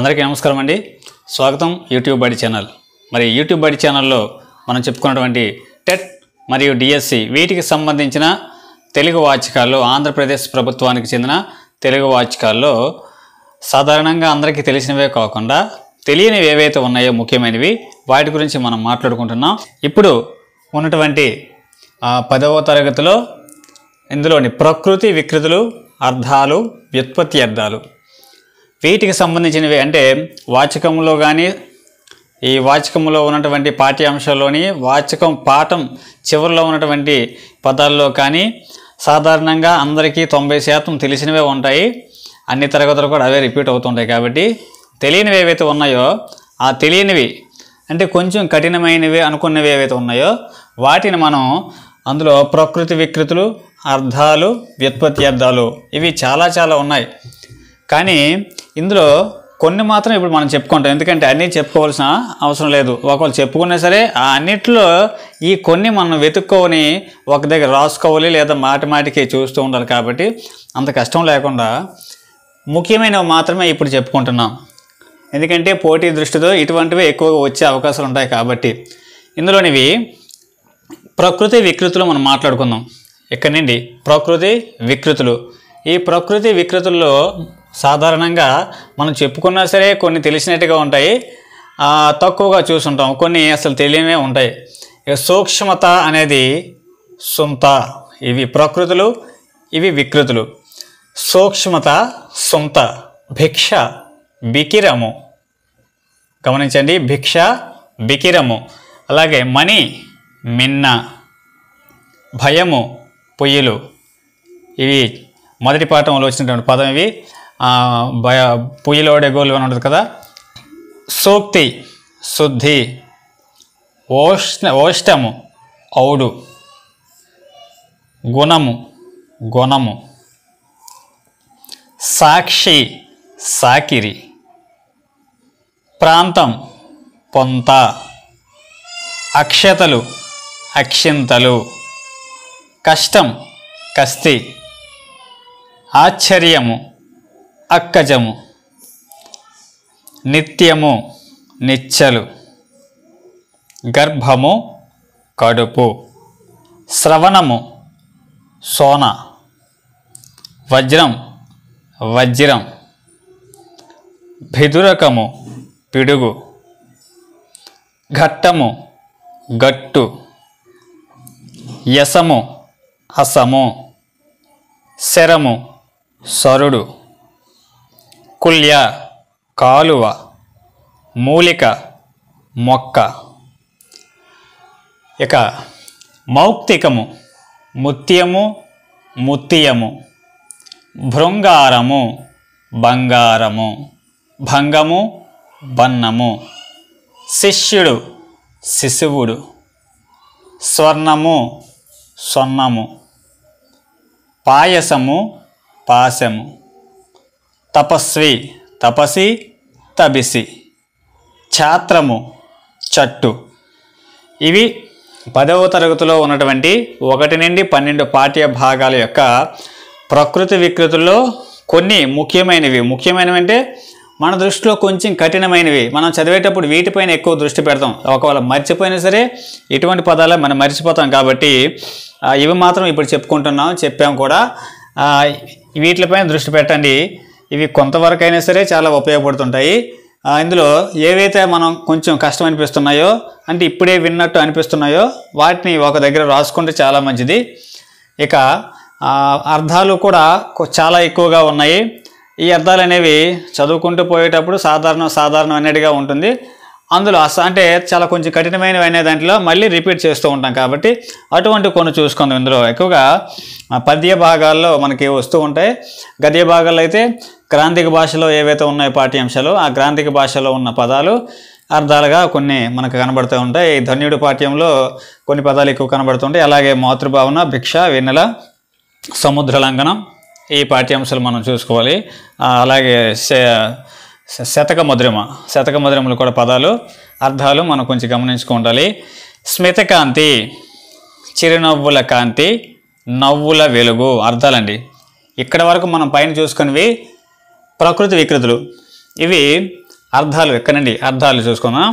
అందరికీ నమస్కారం అండి స్వాగతం యూట్యూబ్ బడి ఛానల్ మరి యూట్యూబ్ బడి ఛానల్లో మనం చెప్పుకున్నటువంటి టెట్ మరియు డిఎస్సి వీటికి సంబంధించిన తెలుగు వాచికాల్లో ఆంధ్రప్రదేశ్ ప్రభుత్వానికి చెందిన తెలుగు వాచికాల్లో సాధారణంగా అందరికీ తెలిసినవే కాకుండా తెలియనివి ఏవైతే ఉన్నాయో ముఖ్యమైనవి వాటి గురించి మనం మాట్లాడుకుంటున్నాం ఇప్పుడు ఉన్నటువంటి పదవ తరగతిలో ఇందులోని ప్రకృతి వికృతులు అర్థాలు వ్యుత్పత్తి అర్థాలు వీటికి సంబంధించినవి అంటే వాచకంలో కానీ ఈ వాచకంలో ఉన్నటువంటి పాఠ్యాంశంలోని వాచకం పాఠం చివరిలో ఉన్నటువంటి పదాల్లో కానీ సాధారణంగా అందరికీ తొంభై శాతం తెలిసినవే ఉంటాయి అన్ని తరగతులు కూడా అవే రిపీట్ అవుతుంటాయి కాబట్టి తెలియనివి ఏవైతే ఉన్నాయో ఆ తెలియనివి అంటే కొంచెం కఠినమైనవి అనుకున్నవి ఏవైతే ఉన్నాయో వాటిని మనం అందులో ప్రకృతి వికృతులు అర్థాలు వ్యుత్పత్తి అర్థాలు ఇవి చాలా చాలా ఉన్నాయి కానీ ఇందులో కొన్ని మాత్రం ఇప్పుడు మనం చెప్పుకుంటాం ఎందుకంటే అన్నీ చెప్పుకోవాల్సిన అవసరం లేదు ఒకవేళ చెప్పుకున్నా సరే ఆ అన్నిట్లో ఈ కొన్ని మనం వెతుక్కొని ఒక దగ్గర రాసుకోవాలి లేదా మాటి మాటికి చూస్తూ ఉండాలి కాబట్టి అంత కష్టం లేకుండా ముఖ్యమైనవి మాత్రమే ఇప్పుడు చెప్పుకుంటున్నాం ఎందుకంటే పోటీ దృష్టితో ఇటువంటివి ఎక్కువగా వచ్చే అవకాశాలు ఉంటాయి కాబట్టి ఇందులోనివి ప్రకృతి వికృతులు మనం మాట్లాడుకుందాం ఇక్కడ నుండి ప్రకృతి వికృతులు ఈ ప్రకృతి వికృతుల్లో సాధారణంగా మనం చెప్పుకున్నా సరే కొన్ని తెలిసినట్టుగా ఉంటాయి తక్కువగా చూసుంటాం కొన్ని అసలు తెలియనే ఉంటాయి సూక్ష్మత అనేది సుంత ఇవి ప్రకృతులు ఇవి వికృతులు సూక్ష్మత సుంత భిక్ష బికిరము గమనించండి భిక్ష బికిరము అలాగే మణి మిన్న భయము పొయ్యిలు ఇవి మొదటి పాఠంలో వచ్చినటువంటి పదం ఇవి భయ పొయ్యిలోడే గోలు అని ఉంటుంది కదా సూక్తి శుద్ధి ఓష్ణ ఓష్టము ఔడు గుణము గుణము సాక్షి సాకిరి ప్రాంతం పొంత అక్షతలు అక్షింతలు కష్టం కస్తి ఆశ్చర్యము అక్కజము నిత్యము నిచ్చలు గర్భము కడుపు శ్రవణము సోన వజ్రం వజ్రం భిదురకము పిడుగు ఘట్టము గట్టు యసము అసము శరము సరుడు కుల్య కాలువ మూలిక మొక్క ఇక మౌక్తికము ముత్యము ముత్యము భృంగారము బంగారము భంగము బన్నము శిష్యుడు శిశువుడు స్వర్ణము స్వర్ణము పాయసము పాశము తపస్వి తపసి తబిసి ఛాత్రము చట్టు ఇవి పదవ తరగతిలో ఉన్నటువంటి ఒకటి నుండి పన్నెండు పాఠ్య భాగాల యొక్క ప్రకృతి వికృతుల్లో కొన్ని ముఖ్యమైనవి ముఖ్యమైనవి అంటే మన దృష్టిలో కొంచెం కఠినమైనవి మనం చదివేటప్పుడు వీటిపైన ఎక్కువ దృష్టి పెడతాం ఒకవేళ మర్చిపోయినా సరే ఇటువంటి పదాలు మనం మర్చిపోతాం కాబట్టి ఇవి మాత్రం ఇప్పుడు చెప్పుకుంటున్నాం చెప్పాం కూడా వీటిపైన దృష్టి పెట్టండి ఇవి కొంతవరకైనా సరే చాలా ఉపయోగపడుతుంటాయి ఇందులో ఏవైతే మనం కొంచెం కష్టం అనిపిస్తున్నాయో అంటే ఇప్పుడే విన్నట్టు అనిపిస్తున్నాయో వాటిని ఒక దగ్గర రాసుకుంటే చాలా మంచిది ఇక అర్థాలు కూడా చాలా ఎక్కువగా ఉన్నాయి ఈ అర్థాలు అనేవి చదువుకుంటూ పోయేటప్పుడు సాధారణం సాధారణం అనేటిగా ఉంటుంది అందులో అంటే చాలా కొంచెం కఠినమైనవి అనే దాంట్లో మళ్ళీ రిపీట్ చేస్తూ ఉంటాం కాబట్టి అటువంటి కొన్ని చూసుకుందాం ఇందులో ఎక్కువగా పద్య భాగాల్లో మనకి వస్తూ ఉంటాయి గద్య భాగాల్లో అయితే గ్రాంధిక భాషలో ఏవైతే ఉన్నాయో పాఠ్యాంశాలు ఆ గ్రాంధిక భాషలో ఉన్న పదాలు అర్థాలుగా కొన్ని మనకు కనబడుతూ ఉంటాయి ధన్యుడు పాఠ్యంలో కొన్ని పదాలు ఎక్కువ కనబడుతుంటాయి అలాగే మాతృభావన భిక్ష వెన్నెల సముద్ర లంఘనం ఈ పాఠ్యాంశాలు మనం చూసుకోవాలి అలాగే శతక మధురిమ శతక మధురిమలు కూడా పదాలు అర్థాలు మనం కొంచెం గమనించుకు ఉండాలి స్మితకాంతి చిరునవ్వుల కాంతి నవ్వుల వెలుగు అర్థాలండి ఇక్కడ వరకు మనం పైన చూసుకునేవి ప్రకృతి వికృతులు ఇవి అర్థాలు ఎక్కడండి అర్థాలు చూసుకున్నాం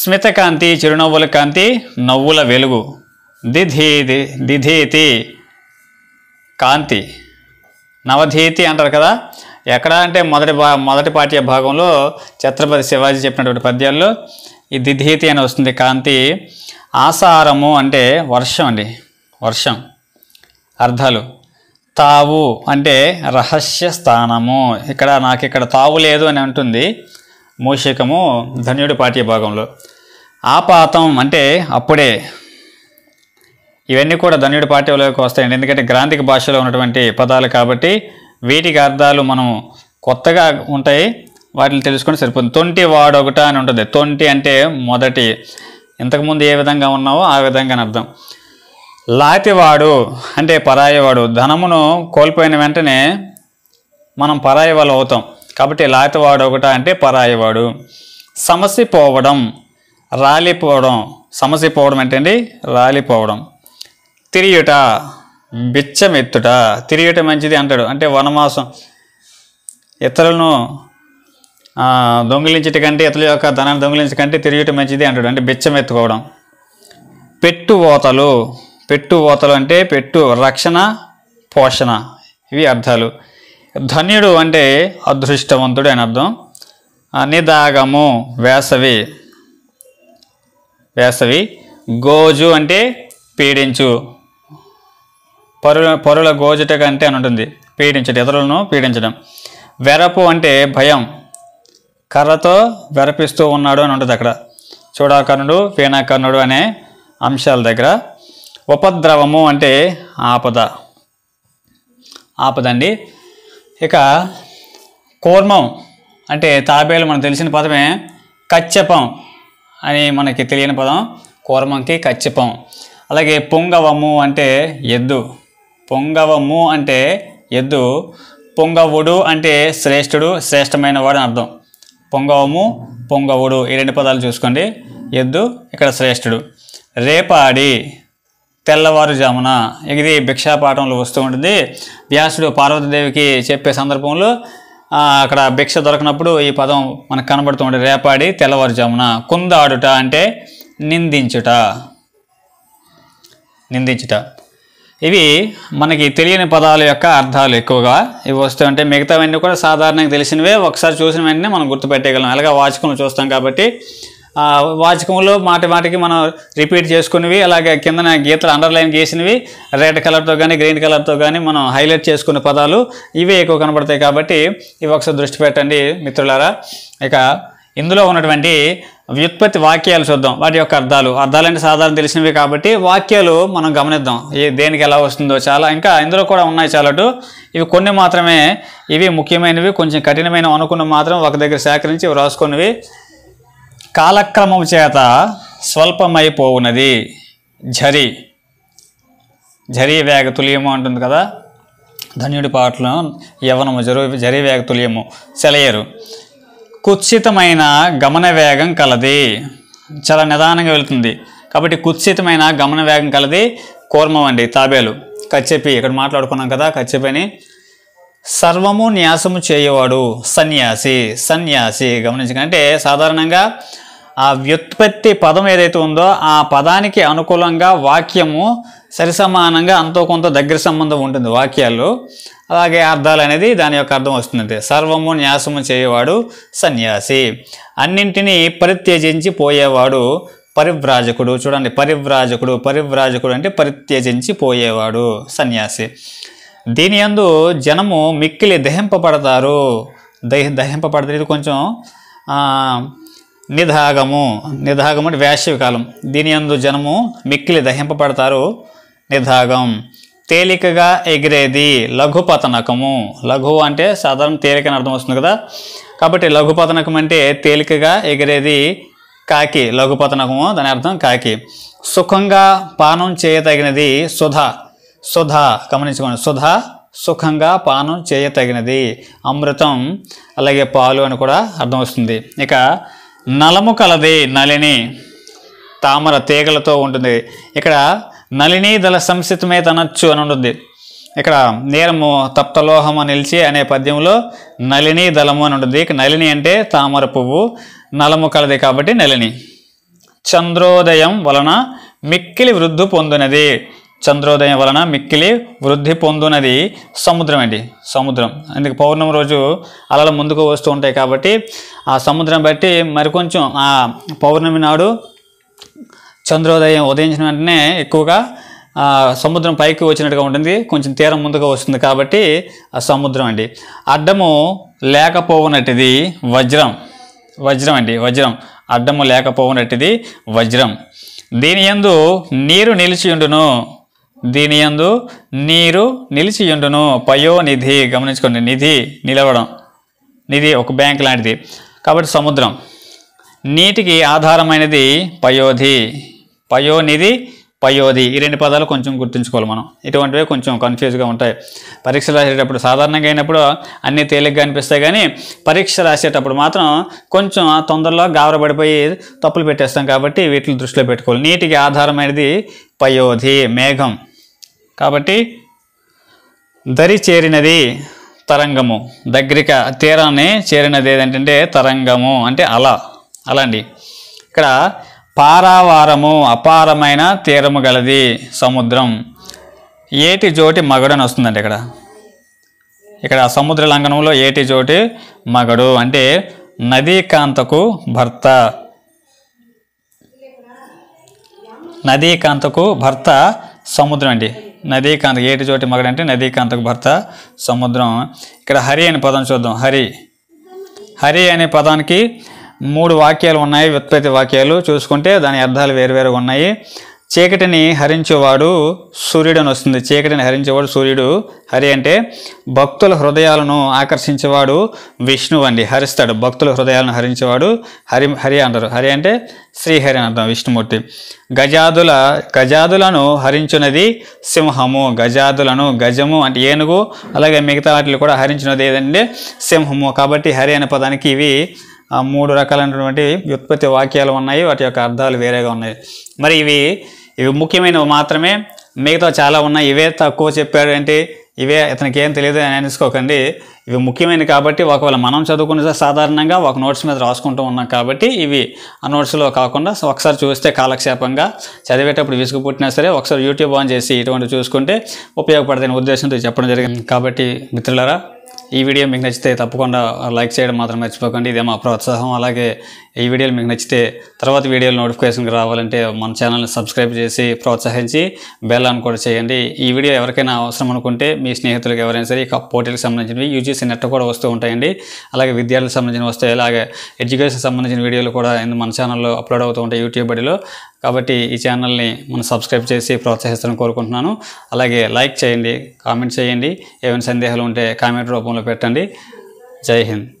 స్మితకాంతి చిరునవ్వుల కాంతి నవ్వుల వెలుగు దిధీది దిధీతి కాంతి నవధీతి అంటారు కదా ఎక్కడ అంటే మొదటి భా మొదటి పాఠ్య భాగంలో ఛత్రపతి శివాజీ చెప్పినటువంటి పద్యాల్లో ఈ దిధీతి అని వస్తుంది కాంతి ఆసారము అంటే వర్షం అండి వర్షం అర్థాలు తావు అంటే రహస్య స్థానము ఇక్కడ నాకు ఇక్కడ తావు లేదు అని అంటుంది మూషికము ధన్యుడి పాఠ్య భాగంలో ఆపాతం అంటే అప్పుడే ఇవన్నీ కూడా ధన్యుడి పాఠ్యంలోకి వస్తాయండి ఎందుకంటే గ్రాంధిక భాషలో ఉన్నటువంటి పదాలు కాబట్టి వీటికి అర్థాలు మనం కొత్తగా ఉంటాయి వాటిని తెలుసుకొని సరిపోతుంది తొంటి వాడొకట అని ఉంటుంది తొంటి అంటే మొదటి ఇంతకుముందు ఏ విధంగా ఉన్నావో ఆ విధంగా అర్థం లాతివాడు అంటే పరాయవాడు ధనమును కోల్పోయిన వెంటనే మనం పరాయి వాళ్ళు అవుతాం కాబట్టి లాతివాడు ఒకట అంటే పరాయివాడు సమస్య పోవడం రాలిపోవడం సమస్య పోవడం ఏంటండి రాలిపోవడం తిరియుట బిచ్చం ఎత్తుట తిరిగట మంచిది అంటాడు అంటే వనమాసం ఇతరులను దొంగిలించట కంటే ఇతరుల యొక్క ధనాన్ని దొంగిలించకంటే తిరిగట మంచిది అంటాడు అంటే బిచ్చం ఎత్తుకోవడం పెట్టు ఓతలు పెట్టు ఓతలు అంటే పెట్టు రక్షణ పోషణ ఇవి అర్థాలు ధన్యుడు అంటే అదృష్టవంతుడు అని అర్థం నిదాగము వేసవి వేసవి గోజు అంటే పీడించు పరుల పరుల గోజుట కంటే అని ఉంటుంది పీడించడం ఇతరులను పీడించడం వెరపు అంటే భయం కర్రతో వెరపిస్తూ ఉన్నాడు అని ఉంటుంది అక్కడ చూడాకర్ణుడు పీనాకర్ణుడు అనే అంశాల దగ్గర ఉపద్రవము అంటే ఆపద ఆపదండి ఇక కూర్మం అంటే తాబేలు మనకు తెలిసిన పదమే కచ్చపం అని మనకి తెలియని పదం కూర్మంకి కచ్చపం అలాగే పుంగవము అంటే ఎద్దు పొంగవము అంటే ఎద్దు పొంగవుడు అంటే శ్రేష్ఠుడు శ్రేష్టమైన వాడు అని అర్థం పొంగవము పొంగవుడు ఈ రెండు పదాలు చూసుకోండి ఎద్దు ఇక్కడ శ్రేష్ఠుడు రేపాడి తెల్లవారుజామున ఇది భిక్షాపాఠంలో వస్తూ ఉంటుంది వ్యాసుడు పార్వతీదేవికి చెప్పే సందర్భంలో అక్కడ భిక్ష దొరకనప్పుడు ఈ పదం మనకు కనబడుతూ ఉంటుంది రేపాడి తెల్లవారుజామున కుందాడుట అంటే నిందించుట నిందించుట ఇవి మనకి తెలియని పదాల యొక్క అర్థాలు ఎక్కువగా ఇవి వస్తుంటే మిగతావన్నీ కూడా సాధారణంగా తెలిసినవే ఒకసారి చూసిన వెంటనే మనం గుర్తుపెట్టగలం అలాగే వాచకం చూస్తాం కాబట్టి వాచకంలో మాటి మాటికి మనం రిపీట్ చేసుకునేవి అలాగే కిందన గీతలు అండర్లైన్ గీసినవి రెడ్ కలర్తో కానీ గ్రీన్ కలర్తో కానీ మనం హైలైట్ చేసుకునే పదాలు ఇవే ఎక్కువ కనబడతాయి కాబట్టి ఇవి ఒకసారి దృష్టి పెట్టండి మిత్రులారా ఇక ఇందులో ఉన్నటువంటి వ్యుత్పత్తి వాక్యాలు చూద్దాం వాటి యొక్క అర్థాలు అర్థాలు అంటే సాధారణ తెలిసినవి కాబట్టి వాక్యాలు మనం గమనిద్దాం ఏ దేనికి ఎలా వస్తుందో చాలా ఇంకా ఇందులో కూడా ఉన్నాయి చాలాటు ఇవి కొన్ని మాత్రమే ఇవి ముఖ్యమైనవి కొంచెం కఠినమైన అనుకున్న మాత్రం ఒక దగ్గర సేకరించి వ్రాసుకున్నవి కాలక్రమం చేత స్వల్పమైపోవున్నది ఝరి ఝరి వేగ తులియము అంటుంది కదా ధన్యుడి పాటలు యవనము జరు జరి వేగ తులియము సెలయరు కుత్సితమైన గమన వేగం కలది చాలా నిదానంగా వెళుతుంది కాబట్టి కుత్సితమైన గమన వేగం కలది కూర్మం అండి తాబేలు కచ్చెపి ఇక్కడ మాట్లాడుకున్నాం కదా కచ్చెపని సర్వము న్యాసము చేయవాడు సన్యాసి సన్యాసి గమనించకంటే సాధారణంగా ఆ వ్యుత్పత్తి పదం ఏదైతే ఉందో ఆ పదానికి అనుకూలంగా వాక్యము సరిసమానంగా అంతో కొంత దగ్గర సంబంధం ఉంటుంది వాక్యాల్లో అలాగే అర్థాలు అనేది దాని యొక్క అర్థం వస్తుంది సర్వము న్యాసము చేయవాడు సన్యాసి అన్నింటినీ పరిత్యజించి పోయేవాడు పరివ్రాజకుడు చూడండి పరివ్రాజకుడు పరివ్రాజకుడు అంటే పరిత్యజించి పోయేవాడు సన్యాసి దీని అందు జనము మిక్కిలి దహింపబడతారు దహి దహింపబడతారు ఇది కొంచెం నిధాగము నిదాగము అంటే వేసవి కాలం దీని అందు జనము మిక్కిలి దహింపబడతారు నిధాగం తేలికగా ఎగిరేది లఘుపతనకము లఘు అంటే సాధారణ తేలిక అర్థం వస్తుంది కదా కాబట్టి లఘుపతనకం అంటే తేలికగా ఎగిరేది కాకి లఘుపతనకము దాని అర్థం కాకి సుఖంగా పానం చేయతగినది సుధ సుధ గమనించుకోండి సుధ సుఖంగా పానం చేయతగినది అమృతం అలాగే పాలు అని కూడా అర్థం వస్తుంది ఇక నలము కలది నలిని తామర తీగలతో ఉంటుంది ఇక్కడ నళిని దళ సంస్థితమే తనచ్చు అని ఉంటుంది ఇక్కడ నేరము తప్తలోహము నిలిచి అనే పద్యంలో నళినీ దళము అని ఉంటుంది నళిని అంటే తామర పువ్వు నలము కలది కాబట్టి నళిని చంద్రోదయం వలన మిక్కిలి వృద్ధి పొందినది చంద్రోదయం వలన మిక్కిలి వృద్ధి పొందినది సముద్రం అండి సముద్రం అందుకు పౌర్ణమి రోజు అలలు ముందుకు వస్తూ ఉంటాయి కాబట్టి ఆ సముద్రం బట్టి మరికొంచెం ఆ పౌర్ణమి నాడు చంద్రోదయం ఉదయించిన వెంటనే ఎక్కువగా సముద్రం పైకి వచ్చినట్టుగా ఉంటుంది కొంచెం తీరం ముందుగా వస్తుంది కాబట్టి ఆ సముద్రం అండి అడ్డము లేకపోవునట్టుది వజ్రం వజ్రం అండి వజ్రం అడ్డము లేకపోవునట్టుది వజ్రం దీని యందు నీరు నిలిచియుండును దీని యందు నీరు నిలిచియుండును పయోనిధి గమనించుకోండి నిధి నిలవడం నిధి ఒక బ్యాంక్ లాంటిది కాబట్టి సముద్రం నీటికి ఆధారమైనది పయోధి పయోనిధి పయోధి ఈ రెండు పదాలు కొంచెం గుర్తుంచుకోవాలి మనం ఇటువంటివి కొంచెం కన్ఫ్యూజ్గా ఉంటాయి పరీక్ష రాసేటప్పుడు సాధారణంగా అయినప్పుడు అన్నీ తేలిగ్గా అనిపిస్తాయి కానీ పరీక్ష రాసేటప్పుడు మాత్రం కొంచెం తొందరలో గావరబడిపోయి తప్పులు పెట్టేస్తాం కాబట్టి వీటిని దృష్టిలో పెట్టుకోవాలి నీటికి ఆధారమైనది పయోధి మేఘం కాబట్టి దరి చేరినది తరంగము దగ్గరిక తీరాన్ని చేరినది ఏదంటే తరంగము అంటే అలా అలా అండి ఇక్కడ పారావారము అపారమైన తీరము గలది సముద్రం ఏటి జోటి మగడని వస్తుందండి ఇక్కడ ఇక్కడ సముద్ర లంఘనంలో ఏటి జోటి మగడు అంటే నదీ కాంతకు భర్త నదీ కాంతకు భర్త సముద్రం అండి నదీ కాంత ఏటి జోటి మగడు అంటే నదీ కాంతకు భర్త సముద్రం ఇక్కడ హరి అనే పదం చూద్దాం హరి హరి అనే పదానికి మూడు వాక్యాలు ఉన్నాయి వ్యుత్పత్తి వాక్యాలు చూసుకుంటే దాని అర్థాలు వేరువేరుగా ఉన్నాయి చీకటిని హరించేవాడు సూర్యుడు అని వస్తుంది చీకటిని హరించేవాడు సూర్యుడు హరి అంటే భక్తుల హృదయాలను ఆకర్షించేవాడు విష్ణువు అండి హరిస్తాడు భక్తుల హృదయాలను హరించేవాడు హరి హరి అంటారు హరి అంటే శ్రీహరి అని అర్థం విష్ణుమూర్తి గజాదుల గజాదులను హరించినది సింహము గజాదులను గజము అంటే ఏనుగు అలాగే మిగతా వాటిని కూడా హరించినది ఏదంటే సింహము కాబట్టి హరి అనే పదానికి ఇవి ఆ మూడు రకాలైనటువంటి వ్యుత్పత్తి వాక్యాలు ఉన్నాయి వాటి యొక్క అర్థాలు వేరేగా ఉన్నాయి మరి ఇవి ఇవి ముఖ్యమైనవి మాత్రమే మిగతా చాలా ఉన్నాయి ఇవే తక్కువ చెప్పాడు అంటే ఇవే ఇతనికి ఏం తెలియదు అని అనేసుకోకండి ఇవి ముఖ్యమైనవి కాబట్టి ఒకవేళ మనం చదువుకునే సాధారణంగా ఒక నోట్స్ మీద రాసుకుంటూ ఉన్నాం కాబట్టి ఇవి ఆ నోట్స్లో కాకుండా ఒకసారి చూస్తే కాలక్షేపంగా చదివేటప్పుడు విసుగుపుట్టినా సరే ఒకసారి యూట్యూబ్ ఆన్ చేసి ఇటువంటి చూసుకుంటే ఉపయోగపడదని ఉద్దేశంతో చెప్పడం జరిగింది కాబట్టి మిత్రులరా ఈ వీడియో మీకు నచ్చితే తప్పకుండా లైక్ చేయడం మాత్రం మర్చిపోకండి ఇదే మా ప్రోత్సాహం అలాగే ఈ వీడియోలు మీకు నచ్చితే తర్వాత వీడియోలు నోటిఫికేషన్కి రావాలంటే మన ఛానల్ని సబ్స్క్రైబ్ చేసి ప్రోత్సహించి బెల్ ఆన్ కూడా చేయండి ఈ వీడియో ఎవరికైనా అవసరం అనుకుంటే మీ స్నేహితులకు ఎవరైనా సరే పోటీలకు సంబంధించినవి యూజీసీ నెట్ కూడా వస్తూ ఉంటాయండి అలాగే విద్యార్థులకు సంబంధించిన వస్తాయి అలాగే ఎడ్యుకేషన్ సంబంధించిన వీడియోలు కూడా మన ఛానల్లో అప్లోడ్ అవుతూ ఉంటాయి యూట్యూబ్ బడిలో కాబట్టి ఈ ఛానల్ని మనం సబ్స్క్రైబ్ చేసి ప్రోత్సహిస్తారని కోరుకుంటున్నాను అలాగే లైక్ చేయండి కామెంట్ చేయండి ఏమైనా సందేహాలు ఉంటే కామెంట్ రూపంలో పెట్టండి జై హింద్